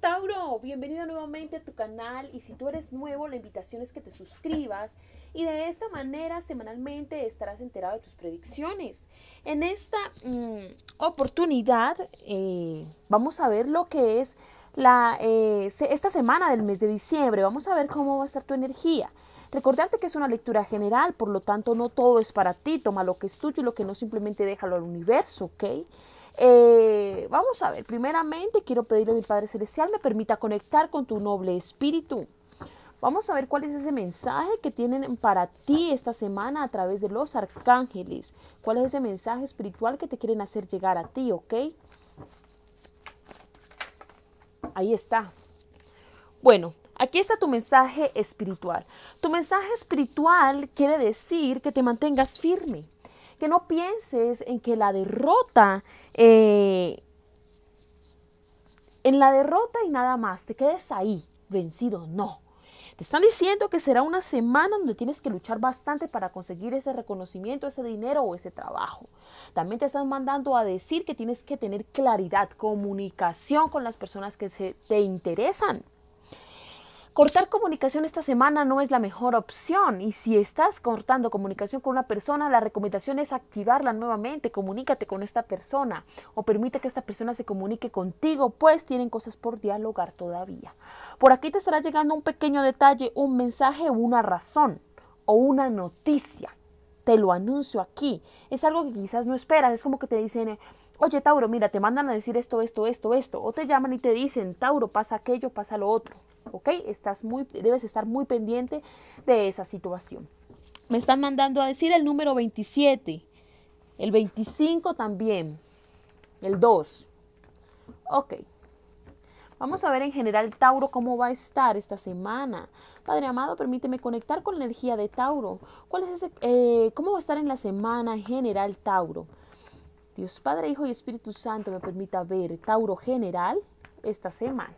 Tauro, bienvenido nuevamente a tu canal y si tú eres nuevo, la invitación es que te suscribas y de esta manera semanalmente estarás enterado de tus predicciones. En esta mm, oportunidad eh, vamos a ver lo que es la, eh, esta semana del mes de diciembre, vamos a ver cómo va a estar tu energía. Recordarte que es una lectura general, por lo tanto no todo es para ti, toma lo que es tuyo y lo que no simplemente déjalo al universo, ¿ok? Eh, vamos a ver, primeramente quiero pedirle a mi Padre Celestial me permita conectar con tu noble espíritu. Vamos a ver cuál es ese mensaje que tienen para ti esta semana a través de los arcángeles. ¿Cuál es ese mensaje espiritual que te quieren hacer llegar a ti, ok? Ahí está. Bueno, Aquí está tu mensaje espiritual. Tu mensaje espiritual quiere decir que te mantengas firme, que no pienses en que la derrota, eh, en la derrota y nada más, te quedes ahí, vencido, no. Te están diciendo que será una semana donde tienes que luchar bastante para conseguir ese reconocimiento, ese dinero o ese trabajo. También te están mandando a decir que tienes que tener claridad, comunicación con las personas que te interesan. Cortar comunicación esta semana no es la mejor opción y si estás cortando comunicación con una persona, la recomendación es activarla nuevamente, comunícate con esta persona o permite que esta persona se comunique contigo, pues tienen cosas por dialogar todavía. Por aquí te estará llegando un pequeño detalle, un mensaje, una razón o una noticia. Te lo anuncio aquí. Es algo que quizás no esperas, es como que te dicen oye Tauro, mira, te mandan a decir esto, esto, esto, esto, o te llaman y te dicen, Tauro, pasa aquello, pasa lo otro, ¿ok? Estás muy, debes estar muy pendiente de esa situación. Me están mandando a decir el número 27, el 25 también, el 2, ok. Vamos a ver en general Tauro cómo va a estar esta semana. Padre amado, permíteme conectar con la energía de Tauro. Eh, ¿Cómo va a estar en la semana en general Tauro? Dios Padre, Hijo y Espíritu Santo me permita ver Tauro General esta semana.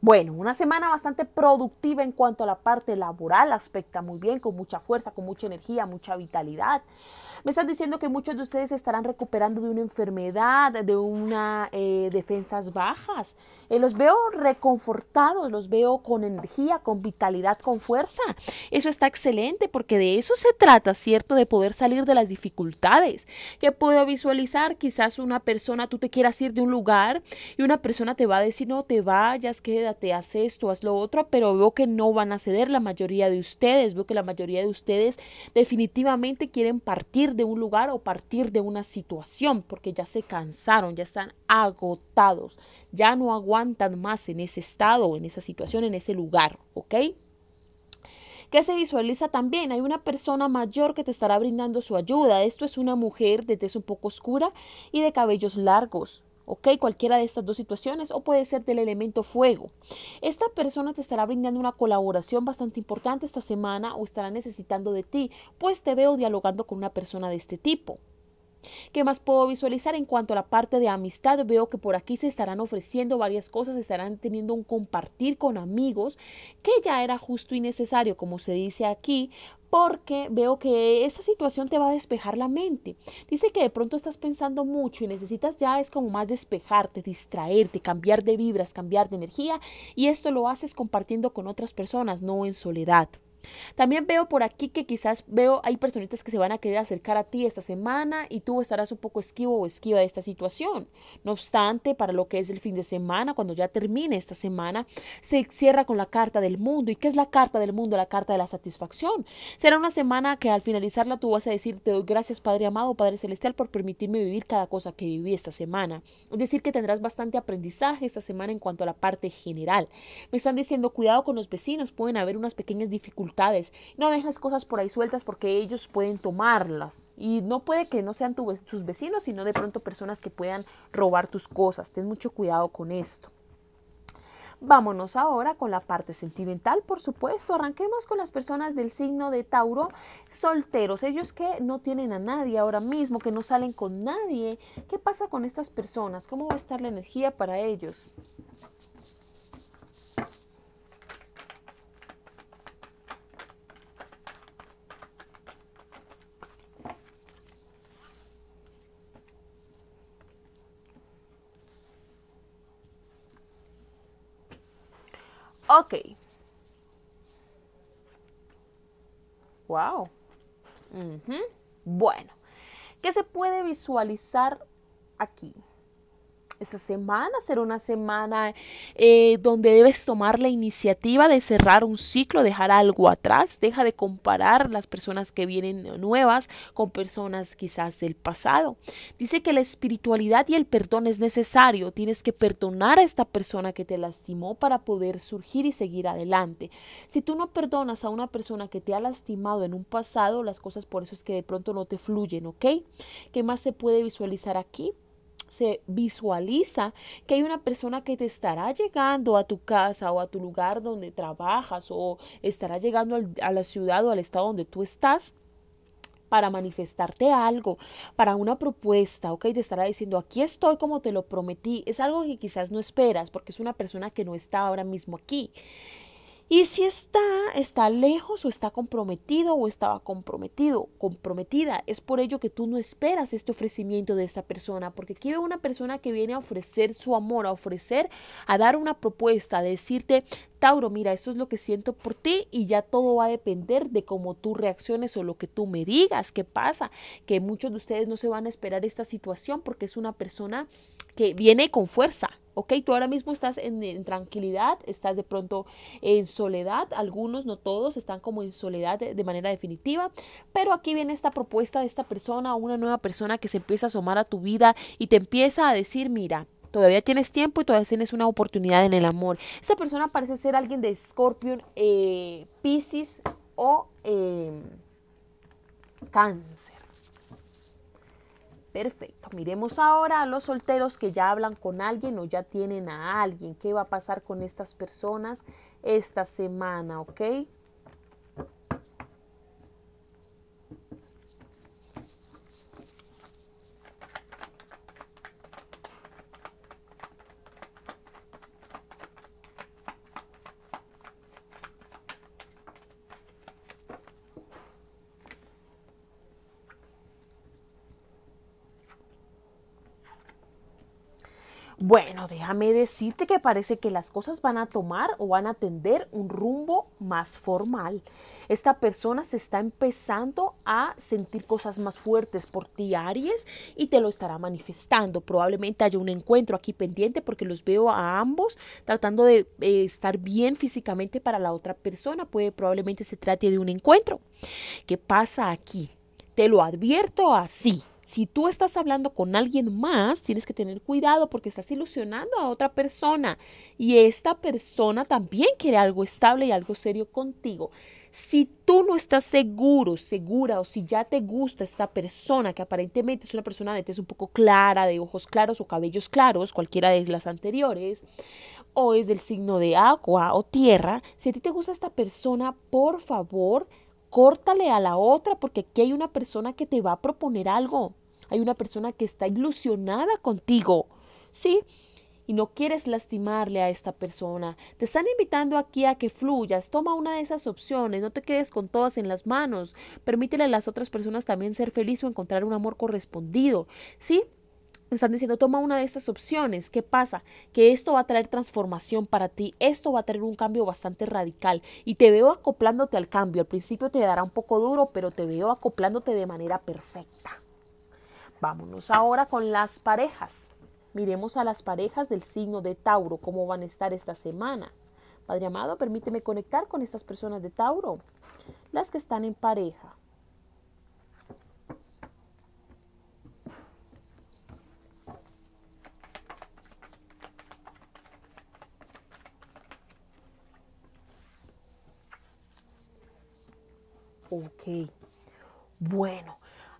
Bueno, una semana bastante productiva en cuanto a la parte laboral, aspecta muy bien, con mucha fuerza, con mucha energía, mucha vitalidad. Me están diciendo que muchos de ustedes estarán recuperando de una enfermedad, de una eh, defensas bajas. Eh, los veo reconfortados, los veo con energía, con vitalidad, con fuerza. Eso está excelente porque de eso se trata, ¿cierto? De poder salir de las dificultades. Que puedo visualizar quizás una persona, tú te quieras ir de un lugar y una persona te va a decir, no te vayas, quédate, haz esto, haz lo otro, pero veo que no van a ceder la mayoría de ustedes, veo que la mayoría de ustedes definitivamente quieren partir de un lugar o partir de una situación, porque ya se cansaron, ya están agotados, ya no aguantan más en ese estado, en esa situación, en ese lugar, ¿ok? que se visualiza también. Hay una persona mayor que te estará brindando su ayuda. Esto es una mujer de tez un poco oscura y de cabellos largos. ¿ok? Cualquiera de estas dos situaciones o puede ser del elemento fuego. Esta persona te estará brindando una colaboración bastante importante esta semana o estará necesitando de ti, pues te veo dialogando con una persona de este tipo. ¿Qué más puedo visualizar en cuanto a la parte de amistad? Veo que por aquí se estarán ofreciendo varias cosas, estarán teniendo un compartir con amigos que ya era justo y necesario, como se dice aquí, porque veo que esa situación te va a despejar la mente. Dice que de pronto estás pensando mucho y necesitas ya es como más despejarte, distraerte, cambiar de vibras, cambiar de energía y esto lo haces compartiendo con otras personas, no en soledad. También veo por aquí que quizás veo hay personitas que se van a querer acercar a ti esta semana y tú estarás un poco esquivo o esquiva de esta situación. No obstante, para lo que es el fin de semana, cuando ya termine esta semana, se cierra con la carta del mundo. ¿Y qué es la carta del mundo? La carta de la satisfacción. Será una semana que al finalizarla tú vas a decir, te doy gracias Padre amado, Padre Celestial, por permitirme vivir cada cosa que viví esta semana. Es decir, que tendrás bastante aprendizaje esta semana en cuanto a la parte general. Me están diciendo, cuidado con los vecinos, pueden haber unas pequeñas dificultades no dejes cosas por ahí sueltas porque ellos pueden tomarlas. Y no puede que no sean tus vecinos, sino de pronto personas que puedan robar tus cosas. Ten mucho cuidado con esto. Vámonos ahora con la parte sentimental, por supuesto. Arranquemos con las personas del signo de Tauro, solteros, ellos que no tienen a nadie ahora mismo, que no salen con nadie. ¿Qué pasa con estas personas? ¿Cómo va a estar la energía para ellos? Ok. Wow. Bueno, ¿qué se puede visualizar aquí? esta semana será una semana eh, donde debes tomar la iniciativa de cerrar un ciclo, dejar algo atrás, deja de comparar las personas que vienen nuevas con personas quizás del pasado. Dice que la espiritualidad y el perdón es necesario, tienes que perdonar a esta persona que te lastimó para poder surgir y seguir adelante. Si tú no perdonas a una persona que te ha lastimado en un pasado, las cosas por eso es que de pronto no te fluyen, ¿ok? ¿Qué más se puede visualizar aquí? se visualiza que hay una persona que te estará llegando a tu casa o a tu lugar donde trabajas o estará llegando a la ciudad o al estado donde tú estás para manifestarte algo, para una propuesta, ¿ok? Te estará diciendo, aquí estoy como te lo prometí. Es algo que quizás no esperas porque es una persona que no está ahora mismo aquí. Y si está, está lejos o está comprometido o estaba comprometido, comprometida. Es por ello que tú no esperas este ofrecimiento de esta persona, porque quiero una persona que viene a ofrecer su amor, a ofrecer, a dar una propuesta, a decirte, Tauro, mira, esto es lo que siento por ti y ya todo va a depender de cómo tú reacciones o lo que tú me digas, qué pasa, que muchos de ustedes no se van a esperar esta situación porque es una persona que viene con fuerza. ¿ok? Tú ahora mismo estás en, tranquilidad, estás de pronto en soledad, algunos, no todos, están como en soledad de, manera definitiva, pero aquí viene esta propuesta de esta persona, una nueva persona que se empieza a asomar a tu vida y te empieza a decir, mira. Todavía tienes tiempo y todavía tienes una oportunidad en el amor. Esta persona parece ser alguien de Scorpion, eh, Pisces o eh, Cáncer. Perfecto, miremos ahora a los solteros que ya hablan con alguien o ya tienen a alguien. ¿Qué va a pasar con estas personas esta semana? ¿Ok? Bueno, déjame decirte que parece que las cosas van a tomar o van a tender un rumbo más formal. Esta persona se está empezando a sentir cosas más fuertes por ti, Aries, y te lo estará manifestando. Probablemente haya un encuentro aquí pendiente porque los veo a ambos tratando de eh, estar bien físicamente para la otra persona. Puede, probablemente se trate de un encuentro. ¿Qué pasa aquí? Te lo advierto así. Si tú estás hablando con alguien más, tienes que tener cuidado porque estás ilusionando a otra persona y esta persona también quiere algo estable y algo serio contigo. Si tú no estás seguro, segura o si ya te gusta esta persona, que aparentemente es una persona de tez un poco clara, de ojos claros o cabellos claros, cualquiera de las anteriores, o es del signo de agua o tierra, si a ti te gusta esta persona, por favor, córtale a la otra porque aquí hay una persona que te va a proponer algo. Hay una persona que está ilusionada contigo, ¿sí? Y no quieres lastimarle a esta persona. Te están invitando aquí a que fluyas. Toma una de esas opciones. No te quedes con todas en las manos. Permítele a las otras personas también ser feliz o encontrar un amor correspondido. ¿Sí? están diciendo, toma una de estas opciones. ¿Qué pasa? Que esto va a traer transformación para ti. Esto va a traer un cambio bastante radical. Y te veo acoplándote al cambio. Al principio te dará un poco duro, pero te veo acoplándote de manera perfecta. Vámonos ahora con las parejas. Miremos a las parejas del signo de Tauro, cómo van a estar esta semana. Padre amado, permíteme conectar con estas personas de Tauro, las que están en pareja. Ok. Bueno,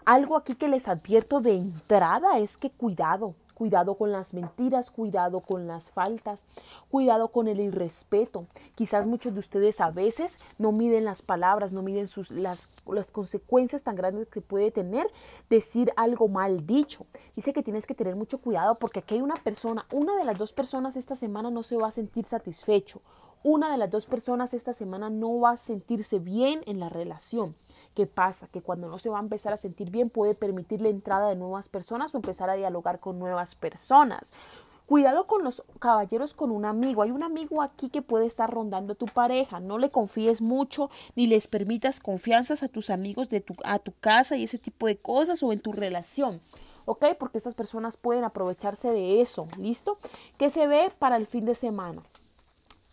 algo aquí que les advierto de entrada es que cuidado, cuidado con las mentiras, cuidado con las faltas, cuidado con el irrespeto. Quizás muchos de ustedes a veces no miden las palabras, no miden sus, las, las consecuencias tan grandes que puede tener decir algo mal dicho. Dice que tienes que tener mucho cuidado porque aquí hay una persona, una de las dos personas esta semana no se va a sentir satisfecho una de las dos personas esta semana no va a sentirse bien en la relación. ¿Qué pasa? Que cuando no se va a empezar a sentir bien puede permitir la entrada de nuevas personas o empezar a dialogar con nuevas personas. Cuidado con los caballeros con un amigo. Hay un amigo aquí que puede estar rondando tu pareja. No le confíes mucho ni les permitas confianzas a tus amigos de tu, a tu casa y ese tipo de cosas o en tu relación. ¿Ok? Porque estas personas pueden aprovecharse de eso. ¿Listo? ¿Qué se ve para el fin de semana.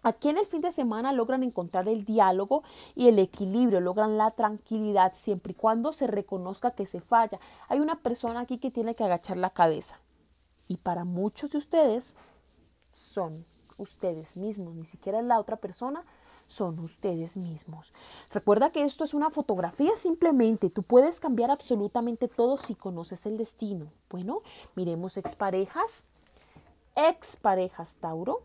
Aquí en el fin de semana logran encontrar el diálogo y el equilibrio, logran la tranquilidad siempre y cuando se reconozca que se falla. Hay una persona aquí que tiene que agachar la cabeza y para muchos de ustedes son ustedes mismos, ni siquiera la otra persona, son ustedes mismos. Recuerda que esto es una fotografía simplemente, tú puedes cambiar absolutamente todo si conoces el destino. Bueno, miremos exparejas, exparejas Tauro.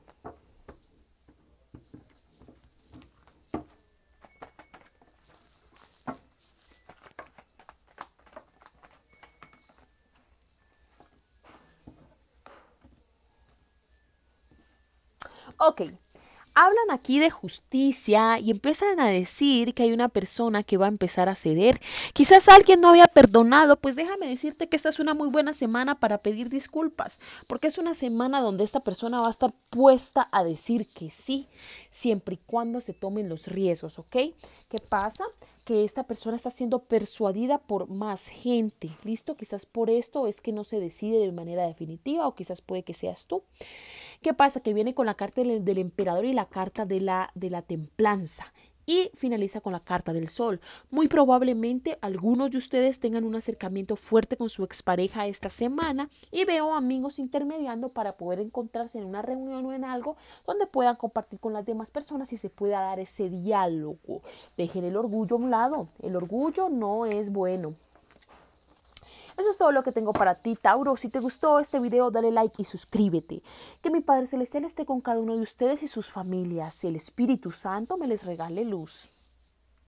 Ok, hablan aquí de justicia y empiezan a decir que hay una persona que va a empezar a ceder. Quizás alguien no había perdonado, pues déjame decirte que esta es una muy buena semana para pedir disculpas, porque es una semana donde esta persona va a estar puesta a decir que sí, siempre y cuando se tomen los riesgos, ¿ok? ¿Qué pasa? Que esta persona está siendo persuadida por más gente, ¿listo? Quizás por esto es que no se decide de manera definitiva o quizás puede que seas tú. ¿Qué pasa? Que viene con la carta del, emperador y la carta de la, de la templanza y finaliza con la carta del sol. Muy probablemente algunos de ustedes tengan un acercamiento fuerte con su expareja esta semana y veo amigos intermediando para poder encontrarse en una reunión o en algo donde puedan compartir con las demás personas y se pueda dar ese diálogo. Dejen el orgullo a un lado. El orgullo no es bueno. Eso es todo lo que tengo para ti, Tauro. Si te gustó este video, dale like y suscríbete. Que mi Padre Celestial esté con cada uno de ustedes y sus familias. El Espíritu Santo me les regale luz.